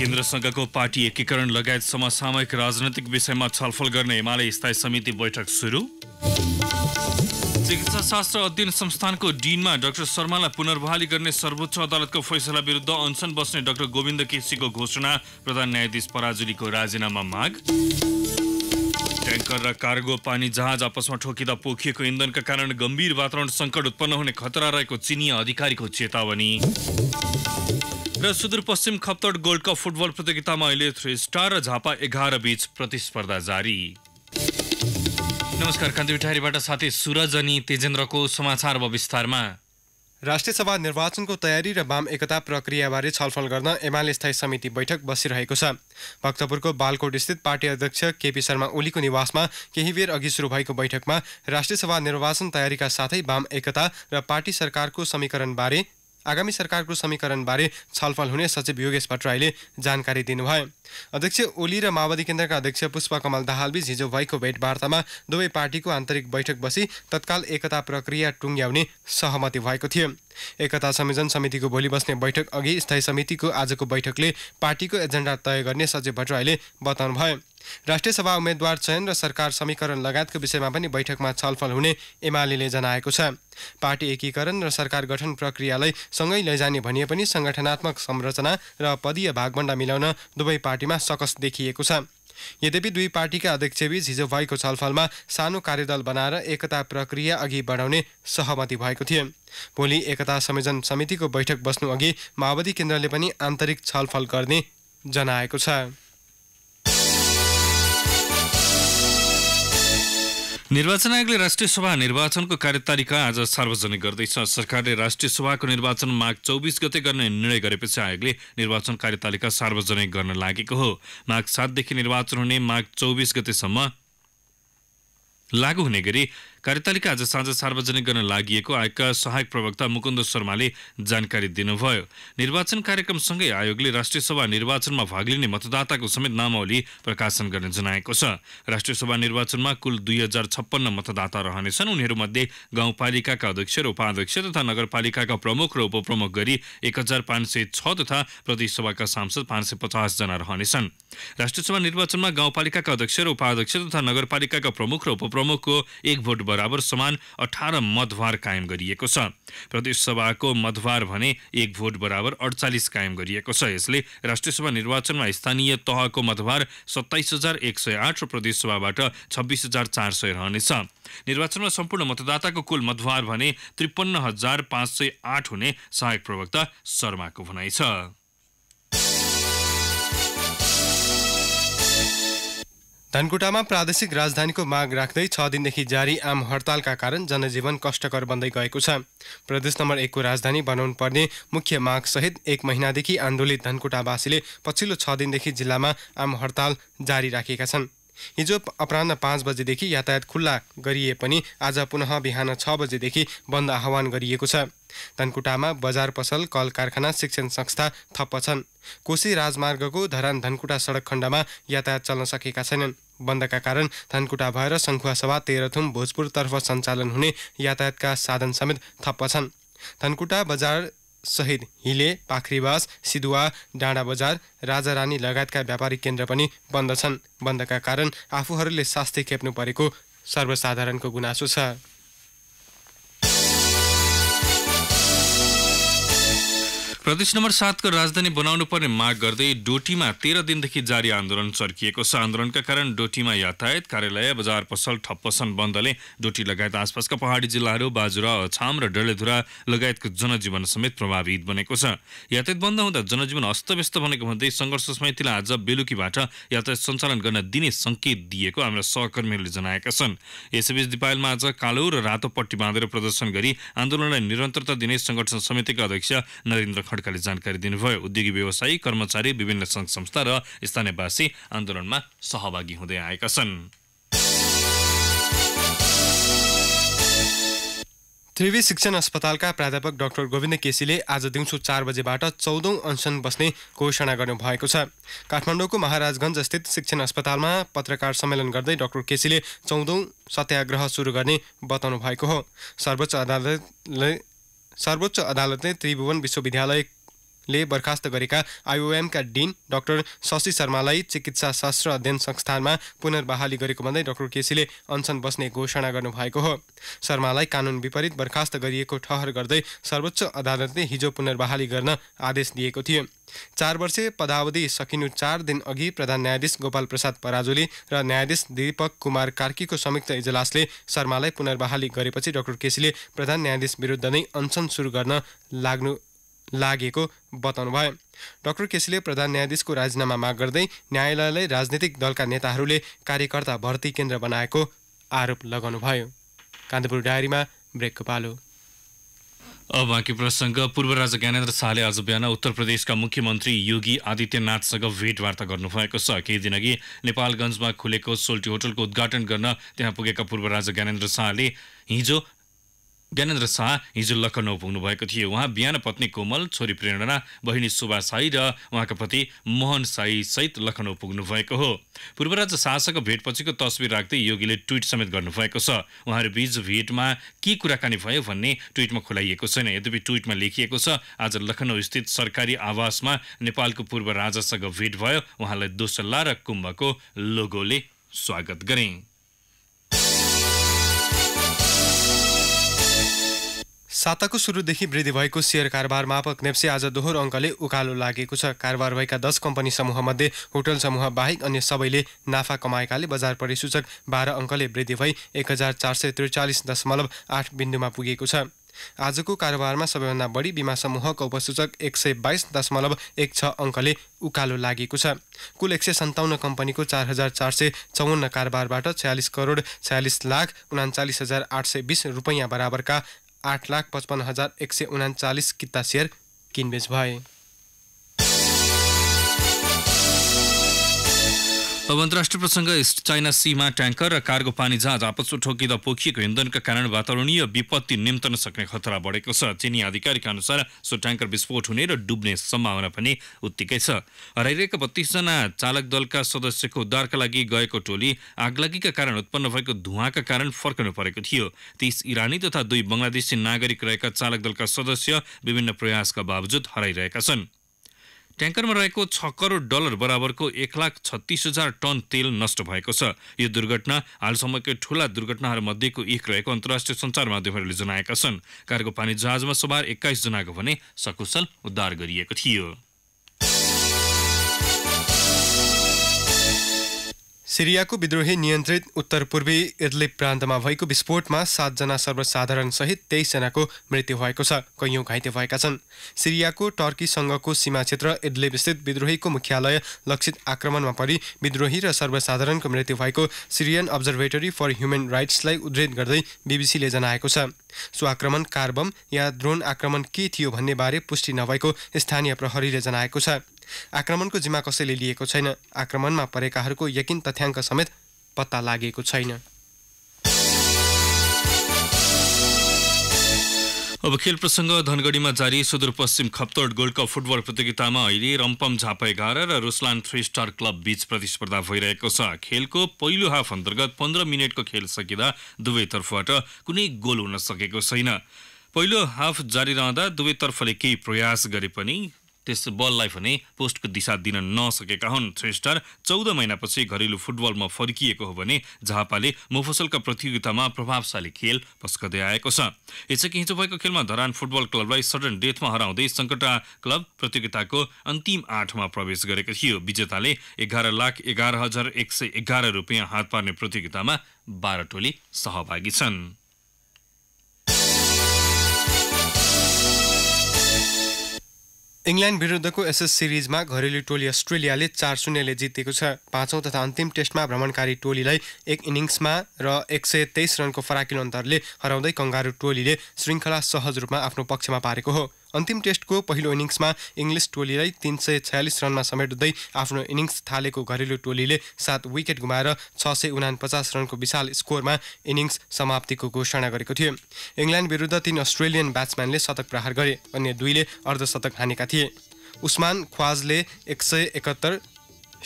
केन्द्रसँगको party एकीकरण लगायत समसामयिक राजनैतिक विषयमा छलफल गर्ने हिमालय स्थायी समिति बैठक सुरु शास्त्र अध्ययन संस्थानको डिनमा डाक्टर शर्मालाई पुनर्वहाली गर्ने सर्वोच्च अदालतको फैसला विरुद्ध अनसन बस्ने डाक्टर गोविन्द केसीको घोषणा प्रधान न्यायाधीश पराजुलीको राजीनामा माग ट्याङ्कर र कार्गो पानी जहाज आपसमा ठोकिँदा पोखिएको इन्धनका कारण गम्भीर वातावरण सङ्कट उत्पन्न हुने खतरा रहेको चिनिया अधिकारीको चेतावनी र Sudurpashchim Khaptad gold cup football प्रतियोगितामा अहिले थ्री स्टार र झापा एघार बीच प्रतिस्पर्धा जारी नमस्कार कान्ति बिठारीबाट साथी सुरज अनि तेजेन्द्रको समाचार अब विस्तारमा राष्ट्रिय सभा निर्वाचनको तयारी र वाम एकता प्रक्रियाबारे छलफल गर्न एमाले स्थायी समिति बैठक बसिरहेको छ भक्तपुरको बालकोट स्थित पार्टी अध्यक्ष केपी शर्मा ओलीको निवासमा केही बेर अघि सुरु भएको बैठकमा राष्ट्रिय सभा निर्वाचन तयारीका साथै वाम एकता र पार्टी सरकारको समीकरणबारे आगामी सरकारको समीकरणबारे छलफल हुने सचिव योगेश भट्टराईले जानकारी दिनुभयो अध्यक्ष ओली र माओवादी केन्द्रका अध्यक्ष पुष्पकमल दाहालबीच हिजो भएको भेटवार्तामा दुवै पार्टीको आन्तरिक बैठक बसी तत्काल एकता प्रक्रिया टुङ्ग्याउने सहमति भएको थियो एकता संयोजन समितिको भोलि बस्ने बैठक अघि स्थायी समितिको आजको बैठकले पार्टीको एजेन्डा तय गर्ने सचिव भट्टराईले बताउनुभयो राष्ट्रिय सभा उम्मेद्वार चयन र सरकार समीकरण लगायतको विषयमा पनि बैठकमा छलफल हुने एमाले जनाएको छ पार्टी एकीकरण र सरकार गठन प्रक्रियालाई सँगै लैजाने भनिए पनि सङ्गठनात्मक संरचना र पदीय भागभण्डा मिलाउन दुवै पार्टीमा सकस देखिएको छ यद्यपि दुई पार्टीका अध्यक्षबीच हिजो भएको छलफलमा सानो कार्यदल बनाएर एकता प्रक्रिया अघि बढाउने सहमति भएको थियो भोलि एकता संयोजन समितिको बैठक बस्नु अघि माओवादी केन्द्रले पनि आन्तरिक छलफल गर्ने जनाएको छ निर्वाचन आयोगले राष्ट्रिय सभा निर्वाचनको कार्यतालिका आज सार्वजनिक गर्दैछ सरकारले राष्ट्रिय सभाको निर्वाचन माघ चौबिस गते गर्ने निर्णय गरेपछि आयोगले निर्वाचन कार्यतालिका सार्वजनिक गर्न लागेको हो माघ सातदेखि निर्वाचन हुने माघ चौबिस गतेसम्म लागू हुने गरी कार्यतालिका आज साँझ सार्वजनिक गर्न लागि आयोगका सहायक प्रवक्ता मुकुन्द शर्माले जानकारी दिनुभयो निर्वाचन कार्यक्रमसँगै आयोगले राष्ट्रिय सभा निर्वाचनमा भाग लिने मतदाताको समेत नामावली प्रकाशन गर्ने जनाएको छ राष्ट्रिय सभा निर्वाचनमा कुल दुई हजार छप्पन्न मतदाता रहनेछन् उनीहरूमध्ये गाउँपालिकाका अध्यक्ष र उपाध्यक्ष तथा नगरपालिकाका प्रमुख र उपप्रमुख गरी एक हजार पाँच सय छ तथा प्रदेशसभाका सांसद पाँच सय पचासजना रहनेछन् राष्ट्रिय सभा निर्वाचनमा गाउँपालिकाका अध्यक्ष र उपाध्यक्ष तथा नगरपालिकाका प्रमुख र उपप्रमुखको एक भोट बराबर समान अठार मतभार कायम गरिएको छ प्रदेश सभाको मतभार भने एक भोट बराबर अडचालिस कायम गरिएको छ यसले राष्ट्रिय सभा निर्वाचनमा स्थानीय तहको मतभार सत्ताइस हजार एक सय आठ र प्रदेशसभाबाट छब्बिस हजार चार सय रहनेछ निर्वाचनमा सम्पूर्ण मतदाताको कुल मतभार भने त्रिपन्न हजार पाँच सय आठ हुने सहायक प्रवक्ता शर्माको भनाइ छ धनकुटामा प्रादेशिक राजधानीको माग राख्दै छ दिनदेखि जारी आम हडतालका कारण जनजीवन कष्टकर बन्दै गएको छ प्रदेश नम्बर एकको राजधानी बनाउनु पर्ने मुख्य मागसहित एक महिनादेखि आन्दोलित धनकुटावासीले पछिल्लो छ दिनदेखि जिल्लामा आम हडताल जारी राखेका छन् हिजो अपराह पाँच बजेदेखि यातायात खुल्ला गरिए पनि आज पुनः बिहान छ बजेदेखि बन्द आह्वान गरिएको छ धनकुटामा बजार पसल कल कारखाना शिक्षण संस्था थप्प छन् कोशी राजमार्गको धरान धनकुटा सडक खण्डमा यातायात चल्न सकेका छैनन् बन्दका कारण धनकुटा भएर सङ्खुवासभा तेह्रथुम भोजपुरतर्फ सञ्चालन हुने यातायातका साधन समेत थप्प छन् धनकुटा बजार सहित हिले पाखरीवास सिधुवा डाँडा बजार राजा लगायतका व्यापारिक केन्द्र पनि बन्द छन् बन्दका कारण आफूहरूले शास्ति खेप्नु परेको सर्वसाधारणको गुनासो छ प्रदेश नम्बर सातको राजधानी बनाउनु पर्ने माग गर्दै डोटीमा तेह्र दिनदेखि जारी आन्दोलन चर्किएको छ आन्दोलनका कारण डोटीमा यातायात कार्यालय बजार पसल ठप्पसन बन्दले डोटी लगायत आसपासका पहाडी जिल्लाहरू बाजुरा अछाम र डलेधुरा लगायतको जनजीवन समेत प्रभावित बनेको छ यातायात बन्द हुँदा जनजीवन अस्तव्यस्त बनेको भन्दै सङ्घर्ष समितिलाई आज बेलुकीबाट यातायात सञ्चालन गर्न दिने सङ्केत दिएको हाम्रा सहकर्मीहरूले जनाएका छन् यसैबीच दिपायलमा आज कालो र रातो पट्टी बाँधेर प्रदर्शन गरी आन्दोलनलाई निरन्तरता दिने सङ्गठन समितिका अध्यक्ष नरेन्द्र खड्काले जानकारी दिनुभयो उद्योगी व्यवसायी कर्मचारी विभिन्न सङ्घ संस्था र स्थानीयवासी आन्दोलनमा सहभागी हुँदै आएका छन् त्रिवी शिक्षण अस्पतालका प्राध्यापक डाक्टर गोविन्द केसीले आज दिउँसो चार बजेबाट चौधौँ अनसन बस्ने घोषणा गर्नुभएको छ काठमाडौँको महाराजगञ्ज स्थित शिक्षण अस्पतालमा पत्रकार सम्मेलन गर्दै डाक्टर केसीले चौधौँ सत्याग्रह सुरु गर्ने बताउनु भएको हो सर्वोच्च अदालतले सर्वोच्च अदालतले त्रिभुवन विश्वविद्यालय ले बर्खास्त गरेका आइओएमका डिन डाक्टर शशि शर्मालाई चिकित्सा शास्त्र अध्ययन संस्थानमा पुनर्बहाली गरेको भन्दै डाक्टर केसीले अनसन बस्ने घोषणा गर्नुभएको हो शर्मालाई कानुन विपरीत बर्खास्त गरिएको ठहर गर्दै सर्वोच्च अदालतले हिजो पुनर्बहाली गर्न आदेश दिएको थियो चार वर्षे पदावधि सकिनु चार दिन अघि प्रधान न्यायाधीश गोपाल प्रसाद पराजुली र न्यायाधीश दीपक कुमार कार्कीको संयुक्त इजलासले शर्मालाई पुनर्बहाली गरेपछि डाक्टर केसीले प्रधान न्यायाधीश विरुद्ध नै अनसन सुरु गर्न लाग्नु लागेको बताउनुभयो डाक्टर केसीले प्रधान न्यायाधीशको राजीनामा माग गर्दै न्यायालयलाई राजनीतिक दलका नेताहरूले कार्यकर्ता भर्ती केन्द्र बनाएको आरोप लगाउनुभयो कान्तिपुर डायरीमा ब्रेकको पालो अब बाँकी प्रसङ्ग पूर्व राजा ज्ञानेन्द्र शाहले आज बिहान उत्तर प्रदेशका मुख्यमन्त्री योगी आदित्यनाथसँग भेटवार्ता गर्नुभएको छ केही दिनअघि नेपालगञ्जमा खुलेको सोल्टी होटलको उद्घाटन गर्न त्यहाँ पुगेका पूर्व राजा ज्ञानेन्द्र शाहले हिजो ज्ञानेन्द्र शाह हिजो लखनऊ पुग्नुभएको थियो उहाँ बिहान पत्नी कोमल छोरी प्रेरणा बहिनी सुभा साई र उहाँका पति मोहन साई सहित लखनऊ पुग्नुभएको हो पूर्व पूर्वराज शाहसँग भेटपछिको तस्विर राख्दै योगीले ट्विट समेत गर्नुभएको छ उहाँहरू बीच भेटमा के कुराकानी भयो भन्ने ट्विटमा खुलाइएको छैन यद्यपि ट्विटमा लेखिएको छ आज लखनऊ स्थित सरकारी आवासमा नेपालको पूर्व राजासँग भेट भयो उहाँलाई दोसल्ला र कुम्भको लोगोले स्वागत गरे साताको सुरुदेखि वृद्धि भएको सेयर कारोबार मापक नेप्से आज दोहोरो अङ्कले उकालो लागेको छ कारोबार भएका दस कम्पनी समूहमध्ये होटल समूह बाहेक अन्य सबैले नाफा कमाएकाले बजार परिसूचक बाह्र अङ्कले वृद्धि भई एक हजार चार सय त्रिचालिस दशमलव आठ बिन्दुमा पुगेको छ आजको कारोबारमा सबैभन्दा बढी बिमा समूहको उपसूचक एक सय बाइस दशमलव एक छ अङ्कले उकालो लागेको छ कुल एक सय सन्ताउन्न कम्पनीको चार हजार चार सय चौवन्न कारोबारबाट छयालिस करोड छयालिस लाख उनाचालिस हजार आठ सय बिस रुपैयाँ बराबरका आठ लाख पचपन्न हजार एक सय उनाचालिस किता सेयर किनबेच भए अन्तर्राष्ट्रिय प्रसङ्ग चाइना सीमा ट्याङ्कर र कार्गो पानी जहाज आपसो ठोकिँदा पोखिएको इन्धनका कारण वातावरणीय विपत्ति निम्तन सक्ने खतरा बढेको छ चिनी आधिकारिक अनुसार सो ट्याङ्कर विस्फोट हुने र डुब्ने सम्भावना पनि उत्तिकै छ हराइरहेका बत्तीसजना चालक दलका सदस्यको उद्धारका लागि गएको टोली आगलागीका कारण उत्पन्न भएको धुवाका कारण फर्कनु परेको थियो तीस इरानी तथा दुई बङ्गलादेशी नागरिक रहेका चालक दलका सदस्य विभिन्न प्रयासका बावजुद हराइरहेका छन् ट्याङ्करमा रहेको छ करोड डलर बराबरको एक लाख छत्तिस हजार टन तेल नष्ट भएको छ यो दुर्घटना हालसम्मकै ठूला दुर्घटनाहरूमध्येको एक रहेको अन्तर्राष्ट्रिय सञ्चार माध्यमहरूले जनाएका छन् कारको पानी जहाजमा सवार एक्काइसजनाको भने सकुशल उद्धार गरिएको थियो सिरियाको विद्रोही नियन्त्रित उत्तर पूर्वी इडलिप प्रान्तमा भएको विस्फोटमा सातजना सर्वसाधारणसहित तेइसजनाको मृत्यु भएको छ कैयौँ घाइते भएका छन् सिरियाको टर्कीसँगको सीमा क्षेत्र इडलिप स्थित विद्रोहीको मुख्यालय लक्षित आक्रमणमा परि विद्रोही र सर्वसाधारणको मृत्यु भएको सिरियन अब्जर्भेटरी फर ह्युमन राइट्सलाई उद्धृत गर्दै बिबिसीले जनाएको छ सो आक्रमण कार्बम या ड्रोन आक्रमण के थियो भन्ने बारे पुष्टि नभएको स्थानीय प्रहरीले जनाएको छ आक्रमणको जिम्मा कसैले लिएको छैन आक्रमणमा परेकाहरूको यकिन तथ्याङ्क समेत पत्ता लागेको छैन अब खेल प्रसङ्ग धनगढीमा जारी Sudurpashchim Khaptad gold cup football प्रतियोगितामा अहिले रम्पम झापा एघार र रुसलान थ्री स्टार क्लब बीच प्रतिस्पर्धा भइरहेको छ खेलको पहिलो हाफ अन्तर्गत पन्ध्र मिनटको खेल सकिँदा दुवैतर्फबाट कुनै गोल हुन सकेको छैन पहिलो हाफ जारी रहँदा दुवैतर्फले केही प्रयास गरे पनि त्यस बललाई भने पोस्टको दिशा दिन नसकेका हुन् श्रेष्ठार चौध महिनापछि घरेलु फुटबलमा फर्किएको हो भने झापाले मोफसलका प्रतियोगितामा प्रभावशाली खेल पस्कदै आएको छ यसै हिजो भएको खेलमा धरान फुटबल क्लबलाई सडन डेथमा हराउँदै सङ्कटा क्लब प्रतियोगिताको अन्तिम आठमा प्रवेश गरेको थियो विजेताले एघार लाख एघार हजार एक सय एघार रुपियाँ हात पार्ने प्रतियोगितामा बाह्र टोली सहभागी छन् इङ्ल्यान्ड विरुद्धको एसएस सिरिजमा घरेलु टोली अस्ट्रेलियाले चार शून्यले जितेको छ पाँचौँ तथा अन्तिम टेस्टमा भ्रमणकारी टोलीलाई एक इनिङ्समा र एक सय तेइस रनको फराकिलो अन्तरले हराउँदै कङ्गारू टोलीले श्रृङ्खला सहज रूपमा आफ्नो पक्षमा पारेको हो अन्तिम टेस्टको पहिलो इनिङ्समा इङ्ग्लिस टोलीलाई तिन सय छयालिस रनमा समेट्दै आफ्नो इनिङ्स थालेको घरेलु टोलीले सात विकेट गुमाएर छ सय उनापचास रनको विशाल स्कोरमा इनिङ्स समाप्तिको घोषणा गरेको थियो इङ्ल्यान्ड विरुद्ध तीन अस्ट्रेलियन ब्याट्सम्यानले शतक प्रहार गरे अन्य दुईले अर्धशतक हानेका थिए उस्मान ख्वाजले एक सय एकहत्तर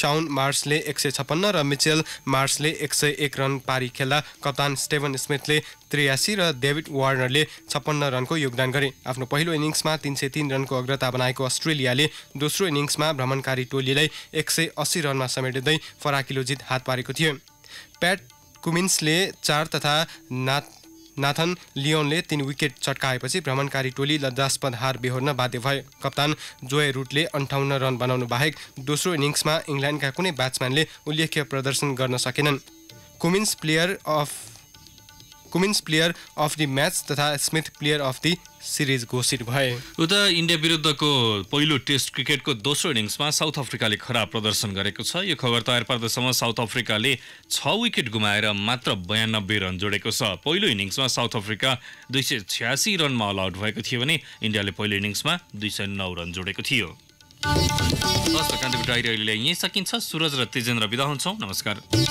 साउन मार्सले एक सय छप्पन्न र मिचेल मार्सले एक सय एक रन पारी खेल्दा कप्तान स्टेभन स्मिथले त्रियासी र डेभिड वार्नरले छप्पन्न रनको योगदान गरे आफ्नो पहिलो इनिङ्समा तिन सय तिन रनको अग्रता बनाएको अस्ट्रेलियाले दोस्रो इनिङ्समा भ्रमणकारी टोलीलाई एक सय अस्सी रनमा समेट्दै फराकिलो जित हात पारेको थियो प्याट कुमिन्सले चार तथा नाथ नाथन लियोनले तीन विकेट चट्काएपछि भ्रमणकारी टोली लज्जास्पद हार बेहोर्न बाध्य भए कप्तान जोय रुटले अन्ठाउन्न रन बनाउनु बाहेक दोस्रो इनिङ्समा इङ्ल्यान्डका कुनै ब्याट्सम्यानले उल्लेख्य प्रदर्शन गर्न सकेनन् Cummins player of Cummins player of the match तथा Smith player of the series घोषित भए उता इन्डिया विरुद्धको पहिलो टेस्ट क्रिकेटको दोस्रो इनिङ्समा साउथ अफ्रिकाले खराब प्रदर्शन गरेको छ यो खबर तयार पार्दासम्म साउथ अफ्रिकाले छ विकेट गुमाएर मात्र बयानब्बे रन जोडेको छ पहिलो इनिङ्समा साउथ अफ्रिका दुई सय छ्यासी रनमा अल आउट भएको थियो भने इन्डियाले पहिलो इनिङ्समा दुई सय नौ रन जोडेको थियो हस् कान्तिपुर डायरी सकिन्छ सुरज र तेजेन्द्र बिदा हुन्छौँ नमस्कार